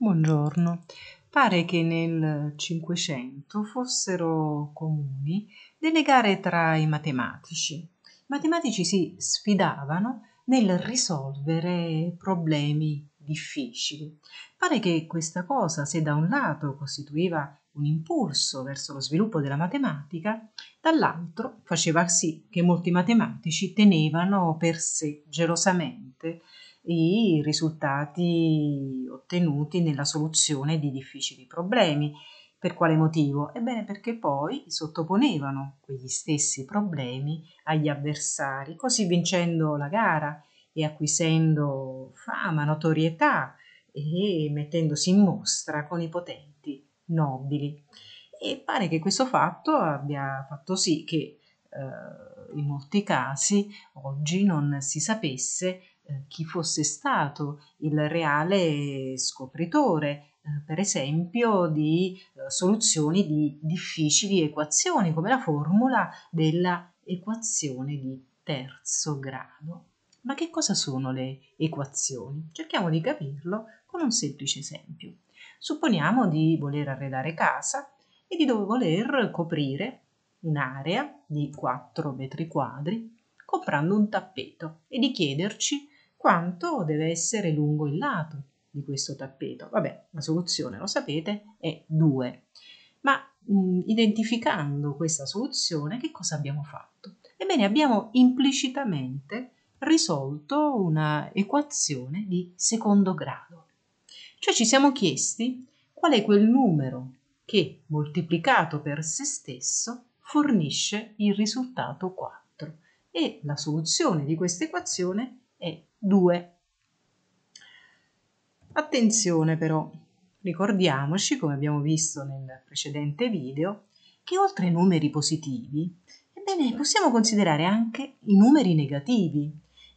Buongiorno. Pare che nel Cinquecento fossero comuni delle gare tra i matematici. I matematici si sfidavano nel risolvere problemi difficili. Pare che questa cosa, se da un lato costituiva un impulso verso lo sviluppo della matematica, dall'altro faceva sì che molti matematici tenevano per sé gelosamente i risultati ottenuti nella soluzione di difficili problemi. Per quale motivo? Ebbene perché poi sottoponevano quegli stessi problemi agli avversari, così vincendo la gara e acquisendo fama, notorietà e mettendosi in mostra con i potenti nobili. E pare che questo fatto abbia fatto sì che eh, in molti casi oggi non si sapesse chi fosse stato il reale scopritore, eh, per esempio, di eh, soluzioni di difficili equazioni, come la formula dell'equazione di terzo grado. Ma che cosa sono le equazioni? Cerchiamo di capirlo con un semplice esempio. Supponiamo di voler arredare casa e di voler coprire un'area di 4 metri quadri comprando un tappeto e di chiederci quanto deve essere lungo il lato di questo tappeto. Vabbè, la soluzione, lo sapete, è 2. Ma mh, mm, identificando questa soluzione, che cosa abbiamo fatto? Ebbene, abbiamo implicitamente risolto una equazione di secondo grado. Cioè ci siamo chiesti qual è quel numero che, moltiplicato per se stesso, fornisce il risultato 4. E la soluzione di questa equazione 2. Attenzione però, ricordiamoci, come abbiamo visto nel precedente video, che oltre ai numeri positivi, ebbene possiamo considerare anche i numeri negativi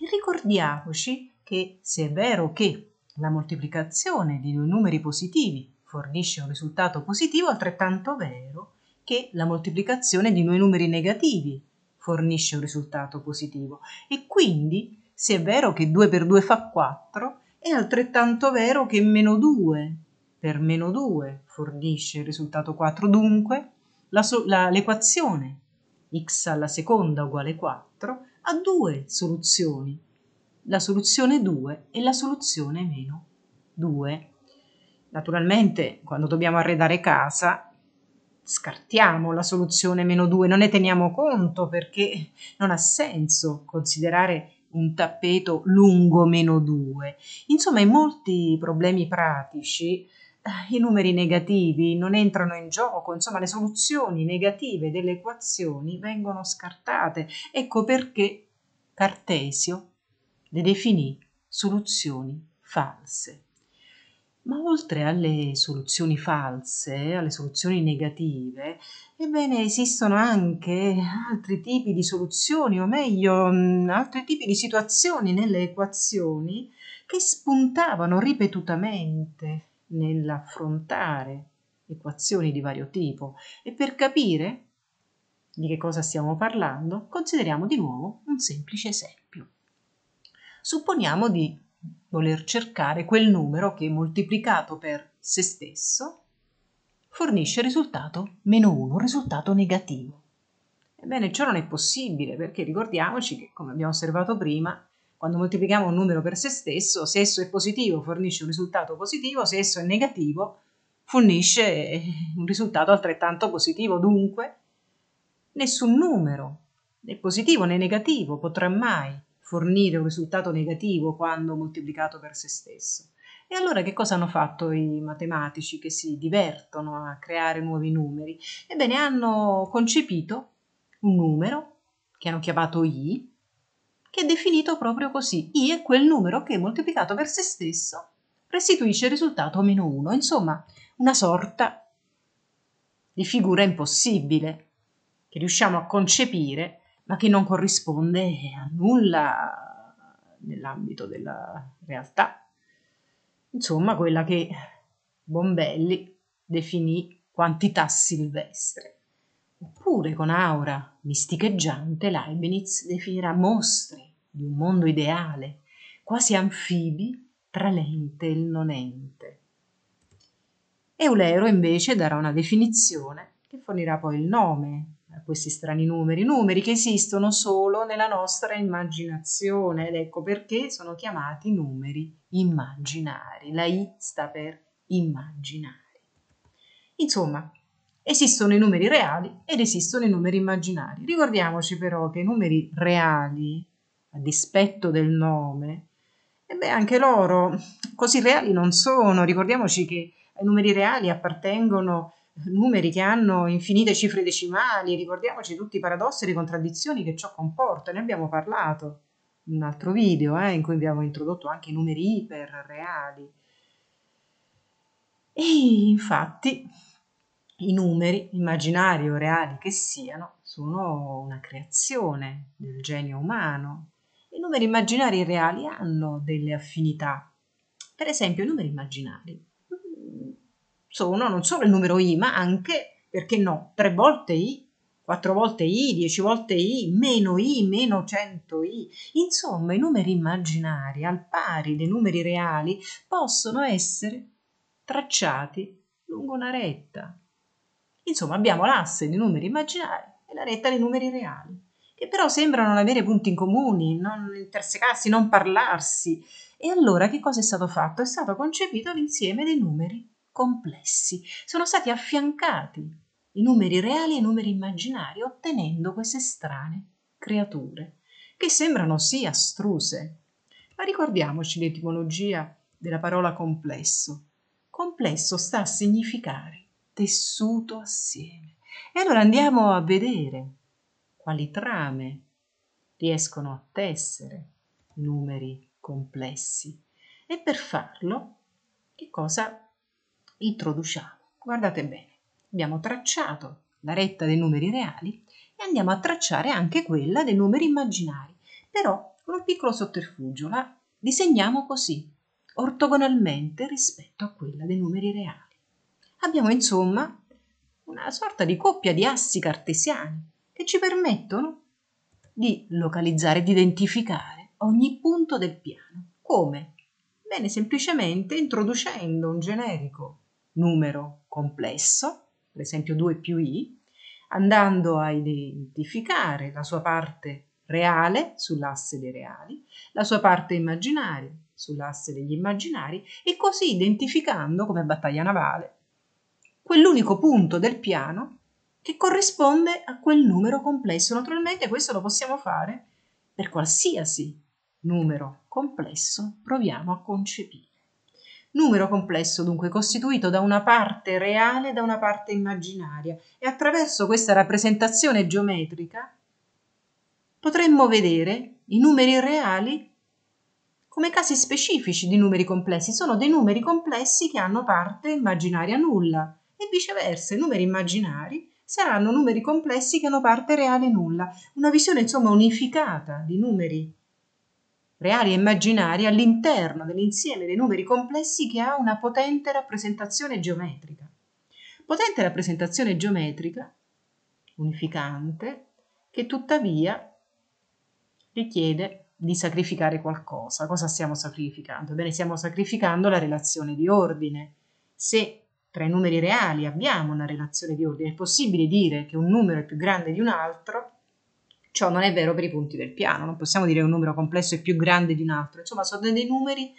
e ricordiamoci che se è vero che la moltiplicazione di due numeri positivi fornisce un risultato positivo, altrettanto vero che la moltiplicazione di due numeri negativi fornisce un risultato positivo e quindi se è vero che 2 per 2 fa 4, è altrettanto vero che meno 2 per meno 2 fornisce il risultato 4. Dunque, so- la- l'equazione x alla seconda uguale 4 ha due soluzioni, la soluzione 2 e la soluzione meno 2. Naturalmente, quando dobbiamo arredare casa, scartiamo la soluzione meno 2, non ne teniamo conto perché non ha senso considerare un tappeto lungo meno 2. Insomma, in molti problemi pratici eh, i numeri negativi non entrano in gioco, insomma le soluzioni negative delle equazioni vengono scartate. Ecco perché Cartesio le definì soluzioni false. Ma oltre alle soluzioni false, alle soluzioni negative, ebbene esistono anche altri tipi di soluzioni, o meglio, mm, altri tipi di situazioni nelle equazioni che spuntavano ripetutamente nell'affrontare equazioni di vario tipo. E per capire di che cosa stiamo parlando, consideriamo di nuovo un semplice esempio. Supponiamo di voler cercare quel numero che moltiplicato per se stesso fornisce risultato meno 1, risultato negativo. Ebbene, ciò non è possibile perché ricordiamoci che, come abbiamo osservato prima, quando moltiplichiamo un numero per se stesso, se esso è positivo fornisce un risultato positivo, se esso è negativo fornisce eh, un risultato altrettanto positivo. Dunque, nessun numero né positivo né negativo potrà mai fornire un risultato negativo quando moltiplicato per se stesso. E allora che cosa hanno fatto i matematici che si divertono a creare nuovi numeri? Ebbene, hanno concepito un numero che hanno chiamato i, che è definito proprio così. i è quel numero che moltiplicato per se stesso restituisce il risultato meno 1, insomma una sorta di figura impossibile che riusciamo a concepire ma che non corrisponde a nulla nell'ambito della realtà. Insomma, quella che Bombelli definì quantità silvestre. Oppure con aura misticheggiante Leibniz definirà mostri di un mondo ideale, quasi anfibi tra l'ente e il non ente. Eulero invece darà una definizione che fornirà poi il nome questi strani numeri, numeri che esistono solo nella nostra immaginazione ed ecco perché sono chiamati numeri immaginari. La I sta per immaginari. Insomma, esistono i numeri reali ed esistono i numeri immaginari. Ricordiamoci però che i numeri reali, a dispetto del nome, e beh, anche loro così reali non sono. Ricordiamoci che i numeri reali appartengono numeri che hanno infinite cifre decimali, ricordiamoci tutti i paradossi e le contraddizioni che ciò comporta, ne abbiamo parlato in un altro video eh, in cui abbiamo introdotto anche i numeri iperreali. E infatti i numeri, immaginari o reali che siano, sono una creazione del genio umano. I numeri immaginari e reali hanno delle affinità. Per esempio, i numeri immaginari sono non solo il numero i, ma anche, perché no, tre volte i, quattro volte i, dieci volte i, meno i, meno cento i. Insomma, i numeri immaginari, al pari dei numeri reali, possono essere tracciati lungo una retta. Insomma, abbiamo l'asse dei numeri immaginari e la retta dei numeri reali, che però sembrano non avere punti in comuni, non intersecarsi, non parlarsi. E allora che cosa è stato fatto? È stato concepito l'insieme dei numeri complessi, sono stati affiancati i numeri reali e i numeri immaginari, ottenendo queste strane creature, che sembrano sì astruse. Ma ricordiamoci l'etimologia della parola complesso. Complesso sta a significare tessuto assieme. E allora andiamo a vedere quali trame riescono a tessere i numeri complessi. E per farlo, che cosa introduciamo. Guardate bene, abbiamo tracciato la retta dei numeri reali e andiamo a tracciare anche quella dei numeri immaginari, però con un piccolo sotterfugio la disegniamo così, ortogonalmente rispetto a quella dei numeri reali. Abbiamo insomma una sorta di coppia di assi cartesiani che ci permettono di localizzare, di identificare ogni punto del piano. Come? Bene, semplicemente introducendo un generico numero complesso, per esempio 2 più i, andando a identificare la sua parte reale sull'asse dei reali, la sua parte immaginaria sull'asse degli immaginari e così identificando come battaglia navale quell'unico punto del piano che corrisponde a quel numero complesso. Naturalmente questo lo possiamo fare per qualsiasi numero complesso proviamo a concepire numero complesso dunque costituito da una parte reale e da una parte immaginaria e attraverso questa rappresentazione geometrica potremmo vedere i numeri reali come casi specifici di numeri complessi, sono dei numeri complessi che hanno parte immaginaria nulla e viceversa, i numeri immaginari saranno numeri complessi che hanno parte reale nulla, una visione insomma unificata di numeri reali e immaginari all'interno dell'insieme dei numeri complessi che ha una potente rappresentazione geometrica. Potente rappresentazione geometrica, unificante, che tuttavia richiede di sacrificare qualcosa. Cosa stiamo sacrificando? Bene, stiamo sacrificando la relazione di ordine. Se tra i numeri reali abbiamo una relazione di ordine, è possibile dire che un numero è più grande di un altro, Ciò non è vero per i punti del piano, non possiamo dire che un numero complesso è più grande di un altro, insomma sono dei numeri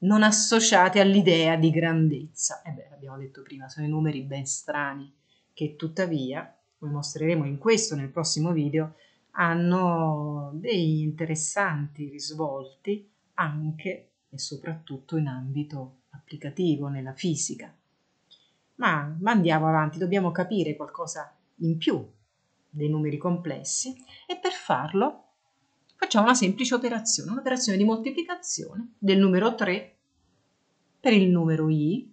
non associati all'idea di grandezza. E eh beh, l'abbiamo detto prima, sono i numeri ben strani che tuttavia, come mostreremo in questo nel prossimo video, hanno dei interessanti risvolti anche e soprattutto in ambito applicativo, nella fisica. Ma, ma andiamo avanti, dobbiamo capire qualcosa in più dei numeri complessi e per farlo facciamo una semplice operazione, un'operazione di moltiplicazione del numero 3 per il numero i,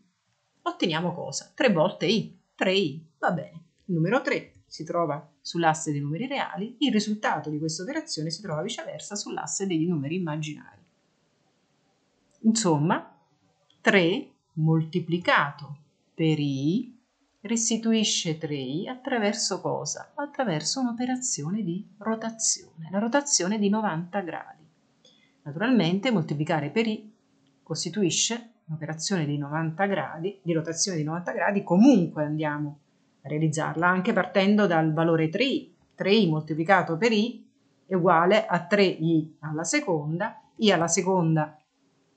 otteniamo cosa? 3 volte i, 3i, va bene. Il numero 3 si trova sull'asse dei numeri reali, il risultato di questa operazione si trova viceversa sull'asse dei numeri immaginari. Insomma, 3 moltiplicato per i restituisce 3i attraverso cosa? Attraverso un'operazione di rotazione, la rotazione di 90 gradi. Naturalmente moltiplicare per i costituisce un'operazione di 90 gradi, di rotazione di 90 gradi, comunque andiamo a realizzarla anche partendo dal valore 3i. 3i moltiplicato per i è uguale a 3i alla seconda, i alla seconda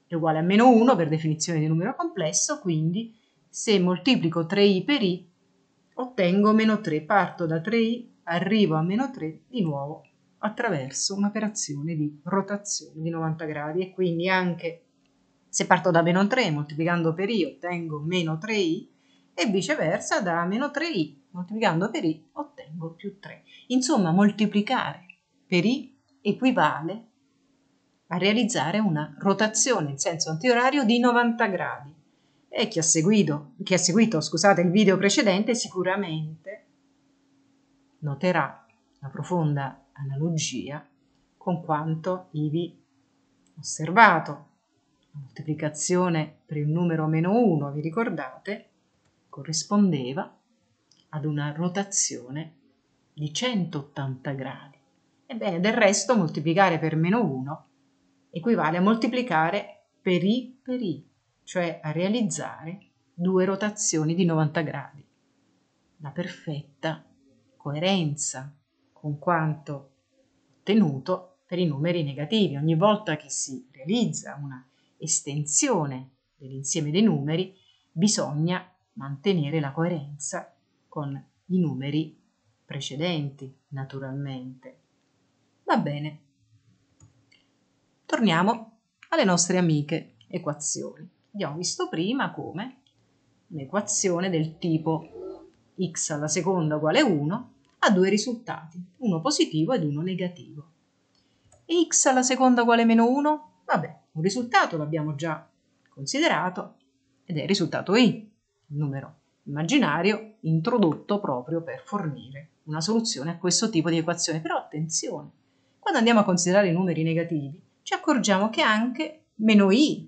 è uguale a meno 1 per definizione di numero complesso, quindi se moltiplico 3i per i, ottengo meno 3. Parto da 3i, arrivo a meno 3 di nuovo attraverso un'operazione di rotazione di 90 gradi e quindi anche se parto da meno 3 moltiplicando per i ottengo meno 3i e viceversa da meno 3i moltiplicando per i ottengo più 3. Insomma, moltiplicare per i equivale a realizzare una rotazione in senso antiorario di 90 gradi e chi ha seguito, chi ha seguito scusate, il video precedente sicuramente noterà la profonda analogia con quanto ivi osservato. La moltiplicazione per il numero meno 1, vi ricordate, corrispondeva ad una rotazione di 180 gradi. Ebbene, del resto moltiplicare per meno 1 equivale a moltiplicare per i per i cioè a realizzare due rotazioni di 90 gradi. La perfetta coerenza con quanto ottenuto per i numeri negativi. Ogni volta che si realizza una estensione dell'insieme dei numeri, bisogna mantenere la coerenza con i numeri precedenti, naturalmente. Va bene. Torniamo alle nostre amiche equazioni abbiamo visto prima come un'equazione del tipo x alla seconda uguale 1 ha due risultati, uno positivo ed uno negativo. E x alla seconda uguale meno 1? Vabbè, un risultato l'abbiamo già considerato ed è il risultato i, il numero immaginario introdotto proprio per fornire una soluzione a questo tipo di equazione. Però attenzione, quando andiamo a considerare i numeri negativi ci accorgiamo che anche meno i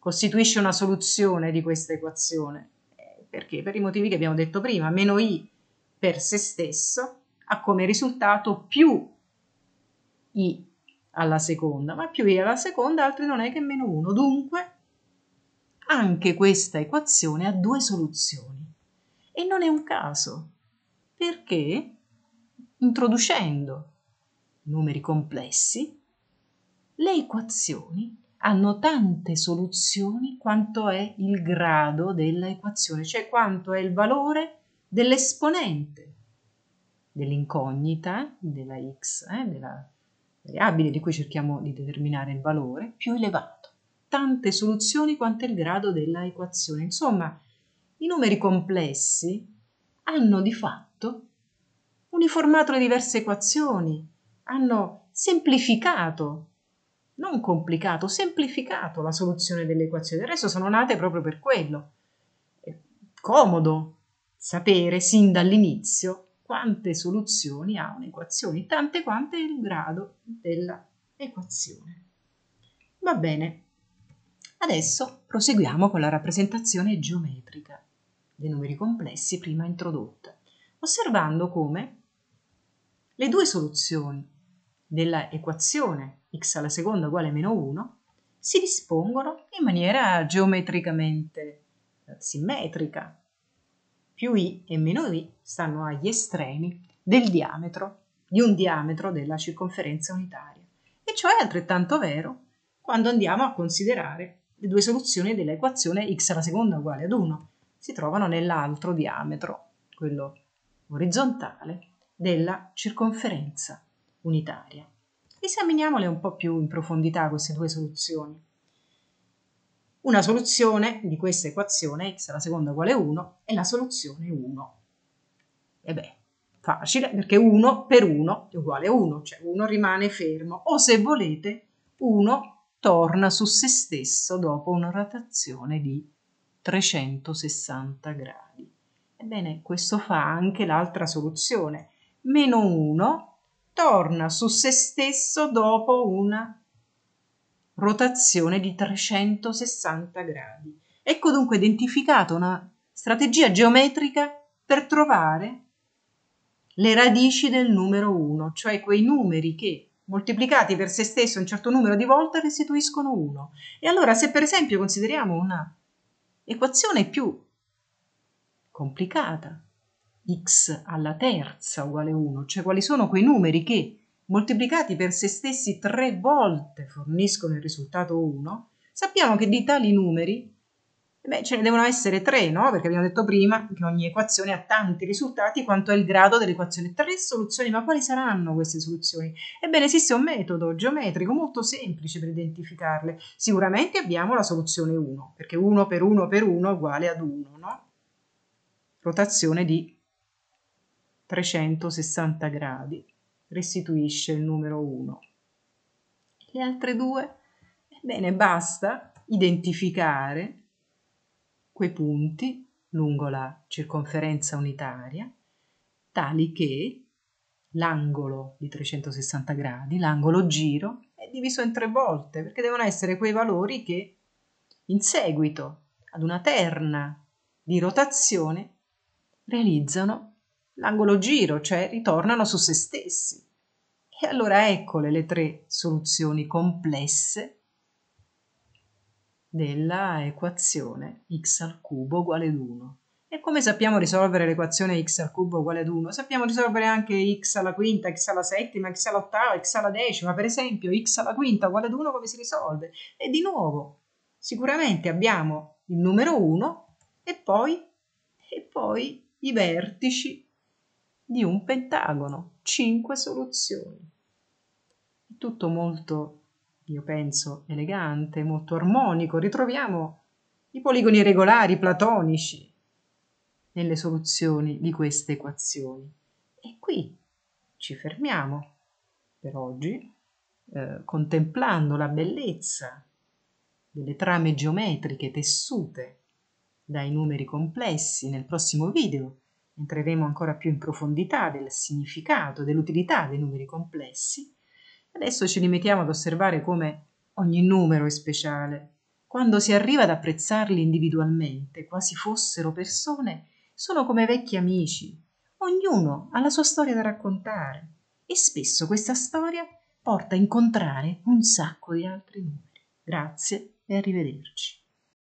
costituisce una soluzione di questa equazione. Eh, perché? Per i motivi che abbiamo detto prima, meno i per se stesso ha come risultato più i alla seconda, ma più i alla seconda altri non è che meno 1. Dunque, anche questa equazione ha due soluzioni. E non è un caso, perché introducendo numeri complessi, le equazioni hanno tante soluzioni quanto è il grado dell'equazione, cioè quanto è il valore dell'esponente dell'incognita della x, eh, della variabile di cui cerchiamo di determinare il valore, più elevato. Tante soluzioni quanto è il grado dell'equazione. Insomma, i numeri complessi hanno di fatto uniformato le diverse equazioni, hanno semplificato non complicato, semplificato la soluzione delle equazioni. Del resto sono nate proprio per quello. È comodo sapere sin dall'inizio quante soluzioni ha un'equazione, tante quante è il grado dell'equazione. Va bene, adesso proseguiamo con la rappresentazione geometrica dei numeri complessi prima introdotta, osservando come le due soluzioni dell'equazione x alla seconda uguale a meno 1, si dispongono in maniera geometricamente eh, simmetrica. Più i e meno i stanno agli estremi del diametro, di un diametro della circonferenza unitaria. E ciò è altrettanto vero quando andiamo a considerare le due soluzioni dell'equazione x alla seconda uguale ad 1. Si trovano nell'altro diametro, quello orizzontale, della circonferenza unitaria. Esaminiamole un po' più in profondità queste due soluzioni. Una soluzione di questa equazione, x alla seconda uguale 1, è la soluzione 1. E beh, facile, perché 1 per 1 è uguale a 1, cioè 1 rimane fermo, o se volete 1 torna su se stesso dopo una rotazione di 360 gradi. Ebbene, questo fa anche l'altra soluzione. Meno 1 torna su se stesso dopo una rotazione di 360 gradi. Ecco dunque identificata una strategia geometrica per trovare le radici del numero 1, cioè quei numeri che moltiplicati per se stesso un certo numero di volte restituiscono 1. E allora se per esempio consideriamo una equazione più complicata, x alla terza uguale 1, cioè quali sono quei numeri che moltiplicati per se stessi tre volte forniscono il risultato 1, sappiamo che di tali numeri eh beh, ce ne devono essere tre, no? Perché abbiamo detto prima che ogni equazione ha tanti risultati quanto è il grado dell'equazione. Tre soluzioni, ma quali saranno queste soluzioni? Ebbene, esiste un metodo geometrico molto semplice per identificarle. Sicuramente abbiamo la soluzione 1, perché 1 per 1 per 1 è uguale ad 1, no? Rotazione di 360 gradi, restituisce il numero 1. Le altre due? Ebbene, basta identificare quei punti lungo la circonferenza unitaria, tali che l'angolo di 360 gradi, l'angolo giro, è diviso in tre volte, perché devono essere quei valori che in seguito ad una terna di rotazione realizzano l'angolo giro, cioè ritornano su se stessi. E allora eccole le tre soluzioni complesse della equazione x al cubo uguale ad 1. E come sappiamo risolvere l'equazione x al cubo uguale ad 1? Sappiamo risolvere anche x alla quinta, x alla settima, x all'ottava, x alla decima, per esempio x alla quinta uguale ad 1 come si risolve? E di nuovo, sicuramente abbiamo il numero 1 e poi, e poi i vertici di un pentagono, cinque soluzioni. Tutto molto, io penso, elegante, molto armonico. Ritroviamo i poligoni regolari platonici nelle soluzioni di queste equazioni. E qui ci fermiamo per oggi, eh, contemplando la bellezza delle trame geometriche tessute dai numeri complessi nel prossimo video entreremo ancora più in profondità del significato, dell'utilità dei numeri complessi, adesso ci limitiamo ad osservare come ogni numero è speciale. Quando si arriva ad apprezzarli individualmente, quasi fossero persone, sono come vecchi amici. Ognuno ha la sua storia da raccontare e spesso questa storia porta a incontrare un sacco di altri numeri. Grazie e arrivederci.